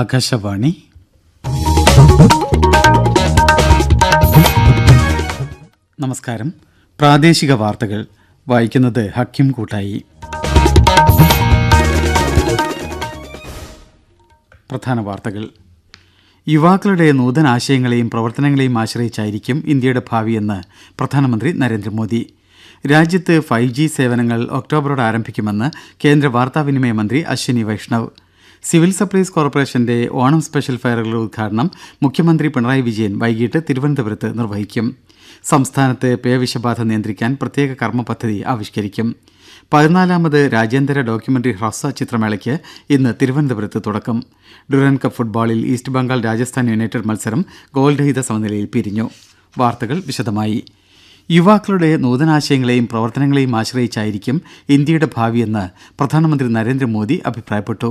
ആകാശവാണി നമസ്കാരം പ്രാദേശിക വാർത്തകൾ വായിക്കുന്നത് ഹക്കിം കൂട്ടായി പ്രധാന വാർത്തകൾ യുവാക്കളുടെ നൂതന ആശയങ്ങളെയും പ്രവർത്തനങ്ങളെയും ആശ്രയിച്ചായിരിക്കും ഇന്ത്യയുടെ ഭാവിയെന്ന് പ്രധാനമന്ത്രി നരേന്ദ്രമോദി രാജ്യത്ത് ഫൈവ് ജി സേവനങ്ങൾ ഒക്ടോബറോടെ ആരംഭിക്കുമെന്ന് കേന്ദ്ര വാർത്താവിനിമയ മന്ത്രി അശ്വിനി വൈഷ്ണവ് സിവിൽ സപ്ലൈസ് കോർപ്പറേഷന്റെ ഓണം സ്പെഷ്യൽ ഫെയറുകളുടെ ഉദ്ഘാടനം മുഖ്യമന്ത്രി പിണറായി വിജയൻ വൈകിട്ട് തിരുവനന്തപുരത്ത് നിർവഹിക്കും സംസ്ഥാനത്ത് പേവിഷബാധ നിയന്ത്രിക്കാൻ പ്രത്യേക കർമ്മ പദ്ധതി ആവിഷ്കരിക്കും പതിനാലാമത് രാജ്യാന്തര ഡോക്യുമെന്ററി ഹ്രസ്വ ചിത്രമേളയ്ക്ക് ഇന്ന് തിരുവനന്തപുരത്ത് തുടക്കം ഡുറൻ കപ്പ് ഫുട്ബോളിൽ ഈസ്റ്റ് ബംഗാൾ രാജസ്ഥാൻ യുണൈറ്റഡ് മത്സരം ഗോൾരഹിത സമനിലയിൽ പിരിഞ്ഞു വാർത്തകൾ വിശദമായി യുവാക്കളുടെ നൂതനാശയങ്ങളെയും പ്രവർത്തനങ്ങളെയും ആശ്രയിച്ചായിരിക്കും ഇന്ത്യയുടെ ഭാവിയെന്ന് പ്രധാനമന്ത്രി നരേന്ദ്രമോദി അഭിപ്രായപ്പെട്ടു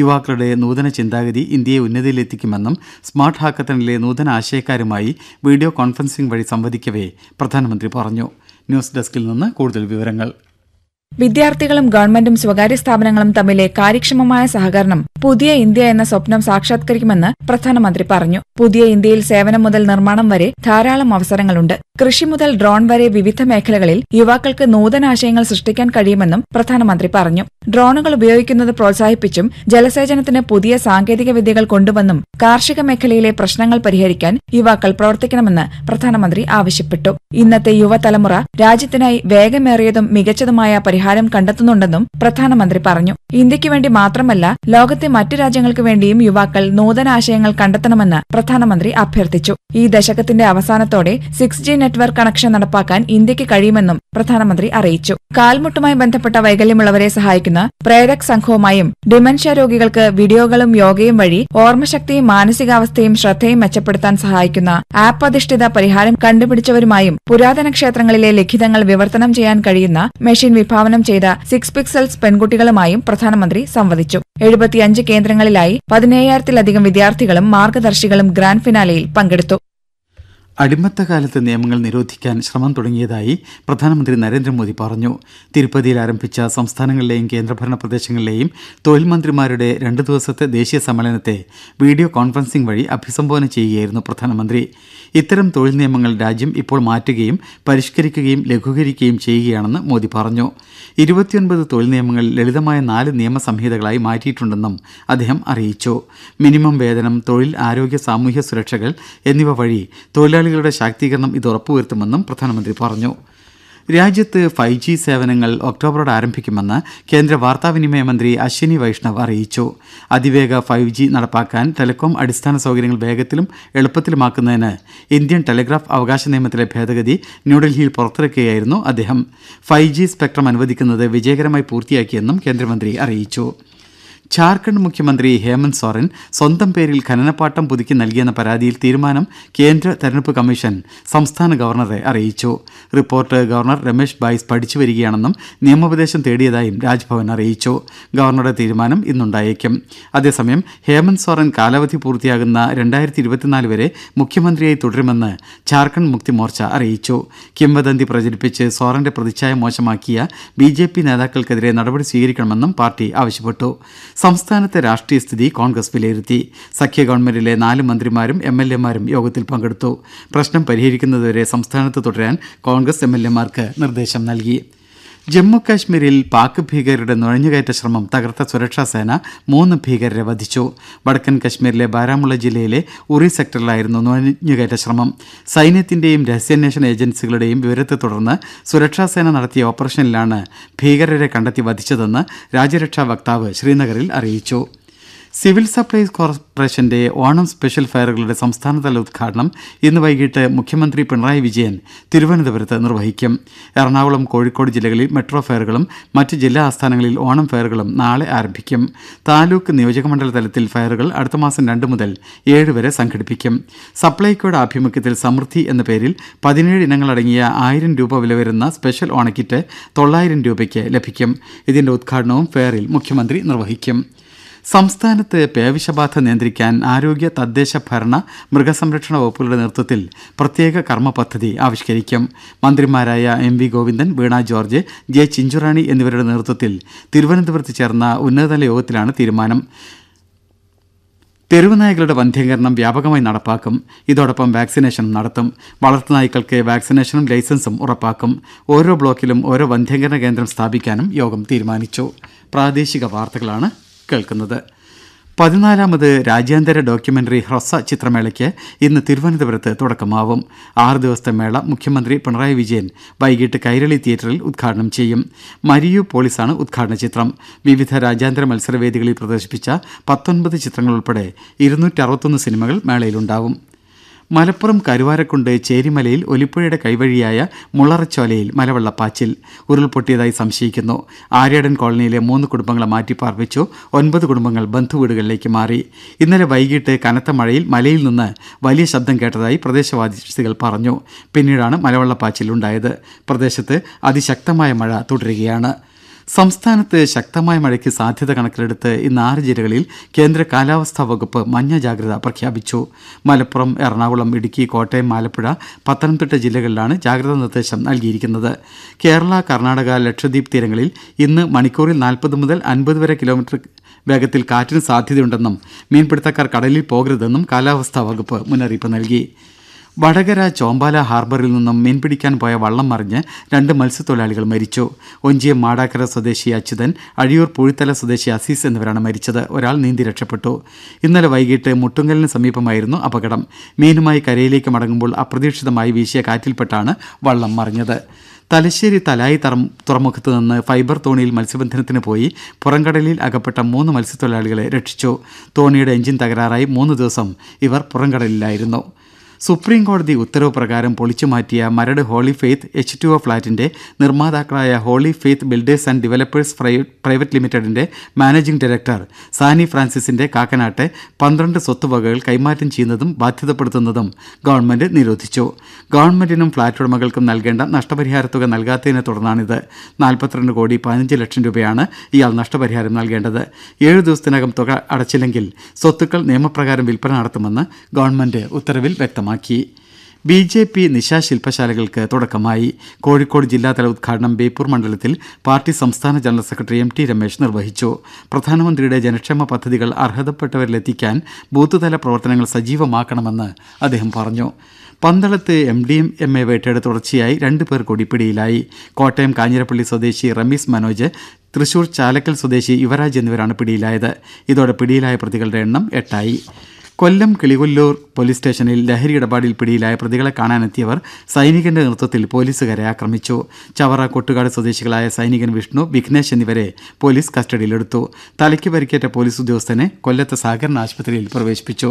യുവാക്കളുടെ നൂതന ചിന്താഗതി ഇന്ത്യയെ ഉന്നതിയിലെത്തിക്കുമെന്നും സ്മാർട്ട് ഹാക്കത്തണിലെ നൂതന ആശയക്കാരുമായി വീഡിയോ കോൺഫറൻസിംഗ് വഴി സംവദിക്കവേ പ്രധാനമന്ത്രി പറഞ്ഞു ന്യൂസ് ഡെസ്കിൽ നിന്ന് കൂടുതൽ വിവരങ്ങൾ വിദ്യാർത്ഥികളും ഗവൺമെന്റും സ്വകാര്യ സ്ഥാപനങ്ങളും തമ്മിലെ കാര്യക്ഷമമായ സഹകരണം പുതിയ ഇന്ത്യ എന്ന സ്വപ്നം സാക്ഷാത്കരിക്കുമെന്ന് പ്രധാനമന്ത്രി പറഞ്ഞു പുതിയ ഇന്ത്യയിൽ സേവനം മുതൽ നിർമ്മാണം വരെ ധാരാളം അവസരങ്ങളുണ്ട് കൃഷി മുതൽ ഡ്രോൺ വരെ വിവിധ മേഖലകളിൽ യുവാക്കൾക്ക് നൂതനാശയങ്ങൾ സൃഷ്ടിക്കാൻ കഴിയുമെന്നും പ്രധാനമന്ത്രി പറഞ്ഞു ഡ്രോണുകൾ ഉപയോഗിക്കുന്നത് പ്രോത്സാഹിപ്പിച്ചും ജലസേചനത്തിന് പുതിയ സാങ്കേതിക വിദ്യകൾ കൊണ്ടുവന്നും കാർഷിക മേഖലയിലെ പ്രശ്നങ്ങൾ പരിഹരിക്കാൻ യുവാക്കൾ പ്രവർത്തിക്കണമെന്ന് പ്രധാനമന്ത്രി ആവശ്യപ്പെട്ടു ഇന്നത്തെ യുവതലമുറ രാജ്യത്തിനായി വേഗമേറിയതും മികച്ചതുമായ പരിഹാരം കണ്ടെത്തുന്നുണ്ടെന്നും പ്രധാനമന്ത്രി പറഞ്ഞു ഇന്ത്യക്ക് വേണ്ടി മാത്രമല്ല ലോകത്തെ മറ്റു രാജ്യങ്ങൾക്ക് വേണ്ടിയും യുവാക്കൾ ആശയങ്ങൾ കണ്ടെത്തണമെന്ന് പ്രധാനമന്ത്രി അഭ്യർത്ഥിച്ചു ഈ ദശകത്തിന്റെ അവസാനത്തോടെ സിക്സ് ജി നെറ്റ്വർക്ക് കണക്ഷൻ നടപ്പാക്കാൻ ഇന്ത്യയ്ക്ക് കഴിയുമെന്നും പ്രധാനമന്ത്രി അറിയിച്ചു കാൽമുട്ടുമായി ബന്ധപ്പെട്ട വൈകല്യമുള്ളവരെ സഹായിക്കുന്ന പ്രേരക് സംഘവുമായും ഡിമൻഷ്യ രോഗികൾക്ക് വീഡിയോകളും യോഗയും വഴി ഓർമ്മശക്തിയും മാനസികാവസ്ഥയും ശ്രദ്ധയും മെച്ചപ്പെടുത്താൻ സഹായിക്കുന്ന ആപ്പ് അധിഷ്ഠിത പരിഹാരം കണ്ടുപിടിച്ചവരുമായും പുരാതന ക്ഷേത്രങ്ങളിലെ ലിഖിതങ്ങൾ വിവർത്തനം ചെയ്യാൻ കഴിയുന്ന മെഷീൻ വിഭാവനം ചെയ്ത സിക്സ് പിക്സൽസ് പെൺകുട്ടികളുമായും പ്രധാനമന്ത്രി സംവദിച്ചു എഴുപത്തിയഞ്ച് കേന്ദ്രങ്ങളിലായി പതിനയ്യായിരത്തിലധികം വിദ്യാർത്ഥികളും മാർഗദർശികളും ഗ്രാൻഡ് ഫിനാലെയിൽ പങ്കെടുത്തു അടിമത്തകാലത്ത് നിയമങ്ങൾ നിരോധിക്കാൻ ശ്രമം തുടങ്ങിയതായി പ്രധാനമന്ത്രി നരേന്ദ്രമോദി പറഞ്ഞു തിരുപ്പതിയിൽ ആരംഭിച്ച സംസ്ഥാനങ്ങളിലെയും കേന്ദ്രഭരണ പ്രദേശങ്ങളിലെയും തൊഴിൽ മന്ത്രിമാരുടെ രണ്ടു ദിവസത്തെ ദേശീയ സമ്മേളനത്തെ വീഡിയോ കോൺഫറൻസിംഗ് വഴി അഭിസംബോധന ചെയ്യുകയായിരുന്നു പ്രധാനമന്ത്രി ഇത്തരം തൊഴിൽ നിയമങ്ങൾ രാജ്യം ഇപ്പോൾ മാറ്റുകയും പരിഷ്കരിക്കുകയും ലഘൂകരിക്കുകയും ചെയ്യുകയാണെന്ന് മോദി പറഞ്ഞു ഇരുപത്തിയൊൻപത് തൊഴിൽ നിയമങ്ങൾ ലളിതമായ നാല് നിയമസംഹിതകളായി മാറ്റിയിട്ടുണ്ടെന്നും അദ്ദേഹം അറിയിച്ചു മിനിമം വേതനം തൊഴിൽ ആരോഗ്യ സാമൂഹ്യ സുരക്ഷകൾ എന്നിവ വഴി തൊഴിലാളി കമ്പനികളുടെ ശാക്തീകരണം ഇത് ഉറപ്പുവരുത്തുമെന്നും പ്രധാനമന്ത്രി പറഞ്ഞു രാജ്യത്ത് ഫൈവ് ജി സേവനങ്ങൾ ഒക്ടോബറോടെ ആരംഭിക്കുമെന്ന് കേന്ദ്ര വാർത്താവിനിമയ മന്ത്രി അശ്വിനി വൈഷ്ണവ് അറിയിച്ചു അതിവേഗ ഫൈവ് ജി നടപ്പാക്കാൻ ടെലികോം അടിസ്ഥാന സൗകര്യങ്ങൾ വേഗത്തിലും എളുപ്പത്തിലുമാക്കുന്നതിന് ഇന്ത്യൻ ടെലിഗ്രാഫ് അവകാശ നിയമത്തിലെ ഭേദഗതി ന്യൂഡൽഹിയിൽ പുറത്തിറക്കുകയായിരുന്നു അദ്ദേഹം ഫൈവ് ജി സ്പെക്ട്രം അനുവദിക്കുന്നത് വിജയകരമായി പൂർത്തിയാക്കിയെന്നും കേന്ദ്രമന്ത്രി അറിയിച്ചു ഝാർഖണ്ഡ് മുഖ്യമന്ത്രി ഹേമന്ത് സോറൻ സ്വന്തം പേരിൽ ഖനനപ്പാട്ടം പുതുക്കി നൽകിയെന്ന പരാതിയിൽ തീരുമാനം കേന്ദ്ര തെരഞ്ഞെടുപ്പ് കമ്മീഷൻ സംസ്ഥാന ഗവർണറെ അറിയിച്ചു റിപ്പോർട്ട് ഗവർണർ രമേഷ് ബൈസ് വരികയാണെന്നും നിയമോപദേശം തേടിയതായും രാജ്ഭവൻ അറിയിച്ചു ഗവർണറുടെ തീരുമാനം ഇന്നുണ്ടായേക്കും അതേസമയം ഹേമന്ത് സോറൻ കാലാവധി പൂർത്തിയാകുന്ന രണ്ടായിരത്തി ഇരുപത്തിനാല് വരെ മുഖ്യമന്ത്രിയായി തുടരുമെന്ന് ഝാർഖണ്ഡ് മുക്തി മോർച്ച അറിയിച്ചു കിംവദന്തി പ്രചരിപ്പിച്ച് സോറന്റെ പ്രതിച്ഛായ മോശമാക്കിയ ബി ജെ പി നേതാക്കൾക്കെതിരെ നടപടി സ്വീകരിക്കണമെന്നും പാർട്ടി ആവശ്യപ്പെട്ടു സംസ്ഥാനത്തെ രാഷ്ട്രീയ സ്ഥിതി കോൺഗ്രസ് വിലയിരുത്തി സഖ്യ ഗവൺമെന്റിലെ നാല് മന്ത്രിമാരും എം എൽ എമാരും യോഗത്തിൽ പങ്കെടുത്തു പ്രശ്നം പരിഹരിക്കുന്നതുവരെ സംസ്ഥാനത്ത് തുടരാൻ കോൺഗ്രസ് എം എൽ എമാർക്ക് നിർദ്ദേശം നൽകിയിട്ടുണ്ട് ജമ്മുകശ്മീരിൽ പാക് ഭീകരരുടെ നുഴഞ്ഞുകയറ്റ ശ്രമം തകർത്ത സേന മൂന്ന് ഭീകരരെ വധിച്ചു വടക്കൻ കശ്മീരിലെ ബാരാമുള്ള ജില്ലയിലെ ഉറി സെക്ടറിലായിരുന്നു നുഴഞ്ഞുകയറ്റ ശ്രമം സൈന്യത്തിന്റെയും രഹസ്യാന്വേഷണ ഏജൻസികളുടെയും വിവരത്തെ തുടർന്ന് സുരക്ഷാസേന നടത്തിയ ഓപ്പറേഷനിലാണ് ഭീകരരെ കണ്ടെത്തി വധിച്ചതെന്ന് രാജ്യരക്ഷാ വക്താവ് ശ്രീനഗറിൽ അറിയിച്ചു സിവിൽ സപ്ലൈസ് കോർപ്പറേഷന്റെ ഓണം സ്പെഷ്യൽ ഫെയറുകളുടെ സംസ്ഥാനതല ഉദ്ഘാടനം ഇന്ന് വൈകിട്ട് മുഖ്യമന്ത്രി പിണറായി വിജയൻ തിരുവനന്തപുരത്ത് നിർവഹിക്കും എറണാകുളം കോഴിക്കോട് ജില്ലകളിൽ മെട്രോ ഫെയറുകളും മറ്റ് ജില്ലാ ആസ്ഥാനങ്ങളിൽ ഓണം ഫെയറുകളും നാളെ ആരംഭിക്കും താലൂക്ക് നിയോജകമണ്ഡല തലത്തിൽ ഫെയറുകൾ അടുത്ത മാസം രണ്ട് മുതൽ ഏഴ് വരെ സംഘടിപ്പിക്കും സപ്ലൈകോയുടെ ആഭിമുഖ്യത്തിൽ സമൃദ്ധി എന്ന പേരിൽ പതിനേഴ് ഇനങ്ങളടങ്ങിയ ആയിരം രൂപ വില വരുന്ന സ്പെഷ്യൽ ഓണക്കിറ്റ് തൊള്ളായിരം രൂപയ്ക്ക് ലഭിക്കും ഇതിന്റെ ഉദ്ഘാടനവും ഫെയറിൽ മുഖ്യമന്ത്രി നിർവഹിക്കും ദേദ സംസ്ഥാനത്ത് പേവിഷബാധ നിയന്ത്രിക്കാൻ ആരോഗ്യ തദ്ദേശ ഭരണ മൃഗസംരക്ഷണ വകുപ്പുകളുടെ നേതൃത്വത്തിൽ പ്രത്യേക കർമ്മ പദ്ധതി ആവിഷ്കരിക്കും മന്ത്രിമാരായ M V Govindan Veena George J Chinchurani എന്നിവരുടെ നേതൃത്വത്തിൽ തിരുവനന്തപുരത്ത് ചേർന്ന ഉന്നതതല യോഗത്തിലാണ് തീരുമാനം തെരുവുനായകളുടെ വന്ധ്യീകരണം വ്യാപകമായി നടപ്പാക്കും ഇതോടൊപ്പം വാക്സിനേഷനും നടത്തും വളർത്തുനായ്ക്കൾക്ക് വാക്സിനേഷനും ലൈസൻസും ഉറപ്പാക്കും ഓരോ ബ്ലോക്കിലും ഓരോ വന്ധ്യീകരണ കേന്ദ്രം സ്ഥാപിക്കാനും യോഗം തീരുമാനിച്ചു പ്രാദേശിക വാർത്തകളാണ് കേൾക്കുന്നത് പതിനാലാമത് രാജ്യാന്തര ഡോക്യുമെന്ററി ഹ്രസ്വ ചിത്രമേളയ്ക്ക് ഇന്ന് തിരുവനന്തപുരത്ത് തുടക്കമാവും ആറ് ദിവസത്തെ മേള മുഖ്യമന്ത്രി പിണറായി വിജയൻ വൈകിട്ട് കൈരളി തിയേറ്ററിൽ ഉദ്ഘാടനം ചെയ്യും മരിയു പോളിസാണ് ഉദ്ഘാടന ചിത്രം വിവിധ രാജ്യാന്തര മത്സരവേദികളിൽ പ്രദർശിപ്പിച്ച പത്തൊൻപത് ചിത്രങ്ങളുൾപ്പെടെ ഇരുന്നൂറ്ററുപത്തൊന്ന് സിനിമകൾ മേളയിലുണ്ടാവും മലപ്പുറം കരുവാരക്കുണ്ട് ചേരിമലയിൽ ഒലിപ്പുഴയുടെ കൈവഴിയായ മുളറച്ചോലയിൽ മലവെള്ളപ്പാച്ചിൽ ഉരുൾപൊട്ടിയതായി സംശയിക്കുന്നു ആര്യടൻ കോളനിയിലെ മൂന്ന് കുടുംബങ്ങളെ മാറ്റിപ്പാർപ്പിച്ചു ഒൻപത് കുടുംബങ്ങൾ ബന്ധുവീടുകളിലേക്ക് മാറി ഇന്നലെ വൈകിട്ട് കനത്ത മഴയിൽ മലയിൽ നിന്ന് വലിയ ശബ്ദം കേട്ടതായി പ്രദേശവാസികൾ പറഞ്ഞു പിന്നീടാണ് മലവെള്ളപ്പാച്ചിൽ ഉണ്ടായത് പ്രദേശത്ത് അതിശക്തമായ മഴ തുടരുകയാണ് സംസ്ഥാനത്ത് ശക്തമായ മഴയ്ക്ക് സാധ്യത കണക്കിലെടുത്ത് ഇന്ന് ആറ് ജില്ലകളിൽ കേന്ദ്ര കാലാവസ്ഥാ വകുപ്പ് മഞ്ഞ ജാഗ്രത പ്രഖ്യാപിച്ചു മലപ്പുറം എറണാകുളം ഇടുക്കി കോട്ടയം ആലപ്പുഴ പത്തനംതിട്ട ജില്ലകളിലാണ് ജാഗ്രതാ നിർദ്ദേശം നൽകിയിരിക്കുന്നത് കേരള കർണാടക ലക്ഷദ്വീപ് തീരങ്ങളിൽ ഇന്ന് മണിക്കൂറിൽ നാൽപ്പത് മുതൽ അൻപത് വരെ കിലോമീറ്റർ വേഗത്തിൽ കാറ്റിന് സാധ്യതയുണ്ടെന്നും മീൻപിടുത്തക്കാർ കടലിൽ പോകരുതെന്നും കാലാവസ്ഥാ വകുപ്പ് മുന്നറിയിപ്പ് നൽകി വടകര ചോമ്പാല ഹാർബറിൽ നിന്നും മീൻപിടിക്കാൻ പോയ വള്ളം മറിഞ്ഞ് രണ്ട് മത്സ്യത്തൊഴിലാളികൾ മരിച്ചു ഒഞ്ചിയം മാടാക്കര സ്വദേശി അച്യുതൻ അഴിയൂർ പൂഴിത്തല സ്വദേശി അസീസ് എന്നിവരാണ് മരിച്ചത് ഒരാൾ നീന്തി രക്ഷപ്പെട്ടു ഇന്നലെ വൈകിട്ട് മുട്ടുങ്കലിന് സമീപമായിരുന്നു അപകടം മീനുമായി കരയിലേക്ക് മടങ്ങുമ്പോൾ അപ്രതീക്ഷിതമായി വീശിയ കാറ്റിൽപ്പെട്ടാണ് വള്ളം മറിഞ്ഞത് തലശ്ശേരി തലായി തറം തുറമുഖത്ത് നിന്ന് ഫൈബർ തോണിയിൽ മത്സ്യബന്ധനത്തിന് പോയി പുറംകടലിൽ അകപ്പെട്ട മൂന്ന് മത്സ്യത്തൊഴിലാളികളെ രക്ഷിച്ചു തോണിയുടെ എഞ്ചിൻ തകരാറായി മൂന്ന് ദിവസം ഇവർ പുറംകടലിലായിരുന്നു സുപ്രീം കോടതി ഉത്തരവ് പ്രകാരം പൊളിച്ചുമാറ്റിയ Maradu Holy Faith H two O ഫ്ളാറ്റിന്റെ നിർമ്മാതാക്കളായ Holy Faith builders and developers private ലിമിറ്റഡിന്റെ മാനേജിംഗ് ഡയറക്ടർ സാനി ഫ്രാൻസിസിന്റെ കാക്കനാട്ടെ പന്ത്രണ്ട് സ്വത്തുവകകൾ കൈമാറ്റം ചെയ്യുന്നതും ബാധ്യതപ്പെടുത്തുന്നതും ഗവൺമെന്റ് നിരോധിച്ചു ഗവൺമെന്റിനും ഫ്ളാറ്റ് ഉടമകൾക്കും നൽകേണ്ട നഷ്ടപരിഹാര തുക നൽകാത്തതിനെ തുടർന്നാണിത് നാൽപ്പത്തിരണ്ട് കോടി പതിനഞ്ച് ലക്ഷം രൂപയാണ് ഇയാൾ നഷ്ടപരിഹാരം നൽകേണ്ടത് ഏഴു ദിവസത്തിനകം തുക അടച്ചില്ലെങ്കിൽ സ്വത്തുക്കൾ നിയമപ്രകാരം വിൽപ്പന നടത്തുമെന്ന് ഗവൺമെന്റ് ഉത്തരവിൽ വ്യക്തമാക്കി വ്യക്തമാക്കി ബി ജെ പി നിശാശില്പശാലകൾക്ക് തുടക്കമായി കോഴിക്കോട് ജില്ലാതല ഉദ്ഘാടനം ബേപ്പൂർ മണ്ഡലത്തിൽ പാർട്ടി സംസ്ഥാന general secretary M T Ramesh നിർവഹിച്ചു പ്രധാനമന്ത്രിയുടെ ജനക്ഷേമ പദ്ധതികൾ അർഹതപ്പെട്ടവരിലെത്തിക്കാൻ ബൂത്തുതല പ്രവർത്തനങ്ങൾ സജീവമാക്കണമെന്ന് അദ്ദേഹം പറഞ്ഞു പന്തളത്ത് M D M M A വേട്ടയുടെ തുടർച്ചയായി രണ്ടു പേർ കൂടി പിടിയിലായി കോട്ടയം കാഞ്ഞിരപ്പള്ളി സ്വദേശി റമീസ് മനോജ് തൃശൂർ ചാലക്കൽ സ്വദേശി യുവരാജ് എന്നിവരാണ് പിടിയിലായത് ഇതോടെ പിടിയിലായ പ്രതികളുടെ എണ്ണം എട്ടായി കൊല്ലം കിളികൊല്ലൂർ പോലീസ് സ്റ്റേഷനിൽ ലഹരി ഇടപാടിൽ പിടിയിലായ പ്രതികളെ കാണാനെത്തിയവർ സൈനികന്റെ നേതൃത്വത്തിൽ പോലീസുകാരെ ആക്രമിച്ചു ചവറ കൊട്ടുകാട് സ്വദേശികളായ സൈനികൻ വിഷ്ണു വിഘ്നേഷ് എന്നിവരെ പോലീസ് കസ്റ്റഡിയിലെടുത്തു തലയ്ക്ക് പരിക്കേറ്റ പോലീസ് ഉദ്യോഗസ്ഥനെ കൊല്ലത്തെ സഹകരണ ആശുപത്രിയിൽ പ്രവേശിപ്പിച്ചു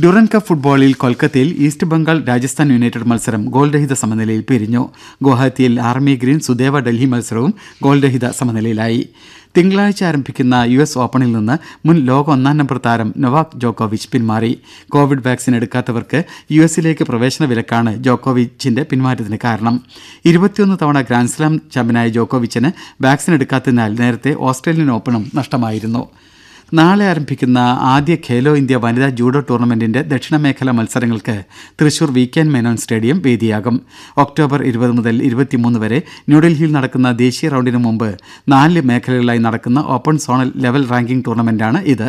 ഡ്യൂറൻ കപ്പ് ഫുട്ബോളിൽ കൊൽക്കത്തയിൽ ഈസ്റ്റ് ബംഗാൾ രാജസ്ഥാൻ യുണൈറ്റഡ് മത്സരം ഗോൾരഹിത സമനിലയിൽ പിരിഞ്ഞു ഗുവാഹത്തിയിൽ ആർമി ഗ്രീൻ സുദേവ ഡൽഹി മത്സരവും ഗോൾരഹിത സമനിലയിലായി തിങ്കളാഴ്ച ആരംഭിക്കുന്ന യു എസ് ഓപ്പണിൽ നിന്ന് മുൻ ലോക ഒന്നാം നമ്പർ താരം നൊവാക് ജോക്കോവിച്ച് പിന്മാറി കോവിഡ് വാക്സിൻ എടുക്കാത്തവർക്ക് യു എസിലേക്ക് പ്രവേശന വിലക്കാണ് ജോക്കോവിച്ചിന്റെ പിന്മാറ്റത്തിന് കാരണം ഇരുപത്തിയൊന്ന് തവണ ഗ്രാൻഡ്സ്ലാം ചാമ്പ്യനായ ജോക്കോവിച്ചിന് വാക്സിൻ എടുക്കാത്തതിനാൽ നേരത്തെ ഓസ്ട്രേലിയൻ ഓപ്പണും നഷ്ടമായിരുന്നു നാളെ ആരംഭിക്കുന്ന ആദ്യ ഖേലോ ഇന്ത്യ വനിതാ ജൂഡോ ടൂർണമെന്റിന്റെ ദക്ഷിണമേഖല മത്സരങ്ങൾക്ക് Thrissur V K Menon stadium വേദിയാകും ഒക്ടോബർ ഇരുപത് മുതൽ ഇരുപത്തിമൂന്ന് വരെ ന്യൂഡൽഹിയിൽ നടക്കുന്ന ദേശീയ റൌണ്ടിന് മുമ്പ് നാല് മേഖലകളിലായി നടക്കുന്ന ഓപ്പൺ സോണൽ ലെവൽ റാങ്കിംഗ് ടൂർണമെന്റാണ് ഇത്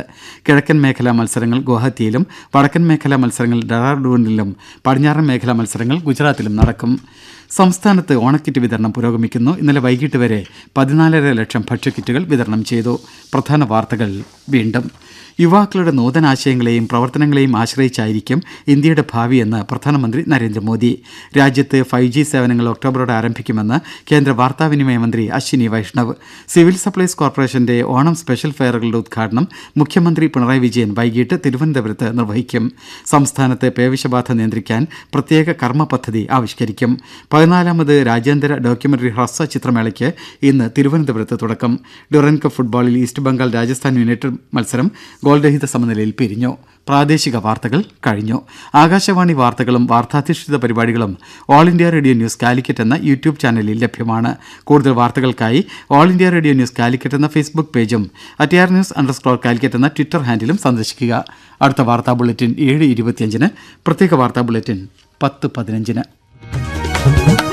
കിഴക്കൻ മേഖലാ മത്സരങ്ങൾ ഗുവാഹത്തിയിലും വടക്കൻ മേഖലാ മത്സരങ്ങൾ ഡെറാഡൂണിലും പടിഞ്ഞാറൻ മേഖലാ മത്സരങ്ങൾ ഗുജറാത്തിലും നടക്കും സംസ്ഥാനത്ത് ഓണക്കിറ്റ് വിതരണം പുരോഗമിക്കുന്നു ഇന്നലെ വൈകിട്ട് വരെ പതിനാലര ലക്ഷം ഭക്ഷ്യക്കിറ്റുകൾ വിതരണം ചെയ്തു പ്രധാന വാർത്തകൾ வேண்டும் യുവാക്കളുടെ നൂതനാശയങ്ങളെയും പ്രവർത്തനങ്ങളെയും ആശ്രയിച്ചായിരിക്കും ഇന്ത്യയുടെ ഭാവിയെന്ന് പ്രധാനമന്ത്രി നരേന്ദ്രമോദി രാജ്യത്ത് ഫൈവ് ജി സേവനങ്ങൾ ഒക്ടോബറോടെ ആരംഭിക്കുമെന്ന് കേന്ദ്ര വാർത്താവിനിമയ മന്ത്രി അശ്വിനി വൈഷ്ണവ് സിവിൽ സപ്ലൈസ് കോർപ്പറേഷന്റെ ഓണം സ്പെഷ്യൽ ഫെയറുകളുടെ ഉദ്ഘാടനം മുഖ്യമന്ത്രി പിണറായി വിജയൻ വൈകിട്ട് തിരുവനന്തപുരത്ത് നിർവഹിക്കും സംസ്ഥാനത്തെ പേവിഷബാധ നിയന്ത്രിക്കാൻ പ്രത്യേക കർമ്മ പദ്ധതി ആവിഷ്കരിക്കും പതിനാലാമത് രാജ്യാന്തര ഡോക്യുമെന്ററി ഹ്രസ്വ ചിത്രമേളയ്ക്ക് ഇന്ന് തിരുവനന്തപുരത്ത് തുടക്കം ഡുറൻകപ്പ് ഫുട്ബോളിൽ ഈസ്റ്റ് ബംഗാൾ രാജസ്ഥാൻ യുണൈറ്റഡ് മത്സരം ഗോൾരഹിത സമനിലയിൽ പിരിഞ്ഞു പ്രാദേശിക വാർത്തകൾ കഴിഞ്ഞു ആകാശവാണി വാർത്തകളും വാർത്താധിഷ്ഠിത പരിപാടികളും All India Radio News Calicut എന്ന യൂട്യൂബ് ചാനലിൽ ലഭ്യമാണ് കൂടുതൽ വാർത്തകൾക്കായി All India Radio News Calicut എന്ന ഫേസ്ബുക്ക് പേജും ആർ ന്യൂസ് അണ്ടർസ്കോർ കാലിക്കറ്റ് എന്ന ട്വിറ്റർ ഹാൻഡിലും സന്ദർശിക്കുക അടുത്ത വാർത്താ ബുള്ളറ്റിൻ ഏഴ് ഇരുപത്തിയഞ്ചിന് പ്രത്യേക വാർത്താ ബുള്ളറ്റിൻ പത്ത് പതിനഞ്ചിന്